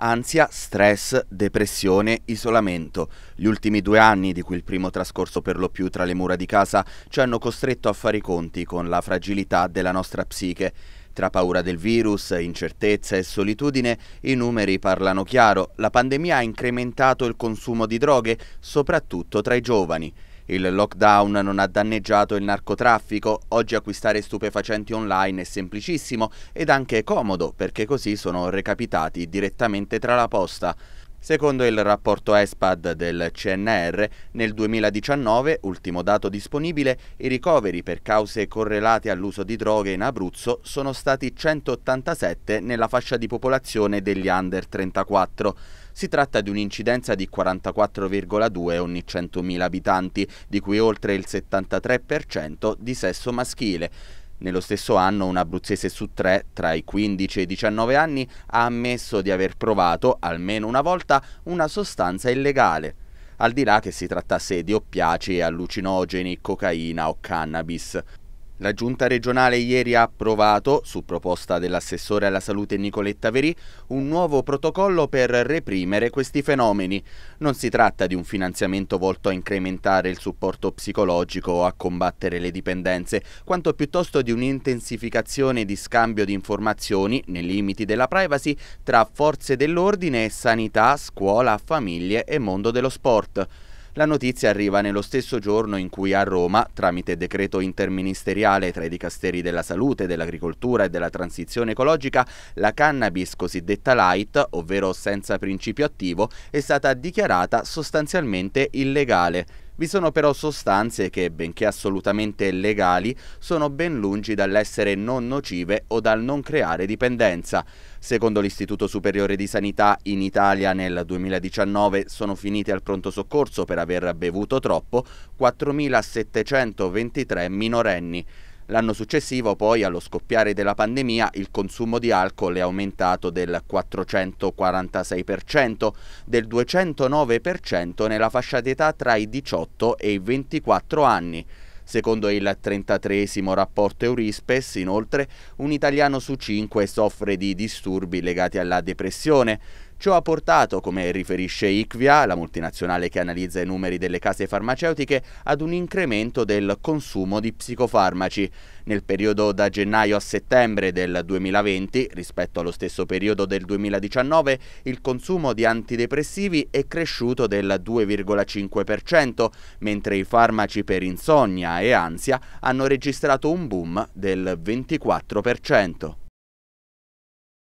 ansia, stress, depressione, isolamento. Gli ultimi due anni, di cui il primo trascorso per lo più tra le mura di casa, ci hanno costretto a fare i conti con la fragilità della nostra psiche. Tra paura del virus, incertezza e solitudine, i numeri parlano chiaro. La pandemia ha incrementato il consumo di droghe, soprattutto tra i giovani. Il lockdown non ha danneggiato il narcotraffico, oggi acquistare stupefacenti online è semplicissimo ed anche comodo perché così sono recapitati direttamente tra la posta. Secondo il rapporto ESPAD del CNR, nel 2019, ultimo dato disponibile, i ricoveri per cause correlate all'uso di droghe in Abruzzo sono stati 187 nella fascia di popolazione degli under 34. Si tratta di un'incidenza di 44,2 ogni 100.000 abitanti, di cui oltre il 73% di sesso maschile. Nello stesso anno un abruzzese su tre, tra i 15 e i 19 anni, ha ammesso di aver provato, almeno una volta, una sostanza illegale, al di là che si trattasse di oppiaci allucinogeni, cocaina o cannabis. La giunta regionale ieri ha approvato, su proposta dell'assessore alla salute Nicoletta Veri, un nuovo protocollo per reprimere questi fenomeni. Non si tratta di un finanziamento volto a incrementare il supporto psicologico o a combattere le dipendenze, quanto piuttosto di un'intensificazione di scambio di informazioni, nei limiti della privacy, tra forze dell'ordine e sanità, scuola, famiglie e mondo dello sport. La notizia arriva nello stesso giorno in cui a Roma, tramite decreto interministeriale tra i dicasteri della salute, dell'agricoltura e della transizione ecologica, la cannabis cosiddetta light, ovvero senza principio attivo, è stata dichiarata sostanzialmente illegale. Vi sono però sostanze che, benché assolutamente legali, sono ben lungi dall'essere non nocive o dal non creare dipendenza. Secondo l'Istituto Superiore di Sanità, in Italia nel 2019 sono finite al pronto soccorso per aver bevuto troppo 4.723 minorenni. L'anno successivo poi, allo scoppiare della pandemia, il consumo di alcol è aumentato del 446%, del 209% nella fascia d'età tra i 18 e i 24 anni. Secondo il 33 rapporto Eurispes, inoltre, un italiano su cinque soffre di disturbi legati alla depressione. Ciò ha portato, come riferisce ICVIA, la multinazionale che analizza i numeri delle case farmaceutiche, ad un incremento del consumo di psicofarmaci. Nel periodo da gennaio a settembre del 2020, rispetto allo stesso periodo del 2019, il consumo di antidepressivi è cresciuto del 2,5%, mentre i farmaci per insonnia e ansia hanno registrato un boom del 24%.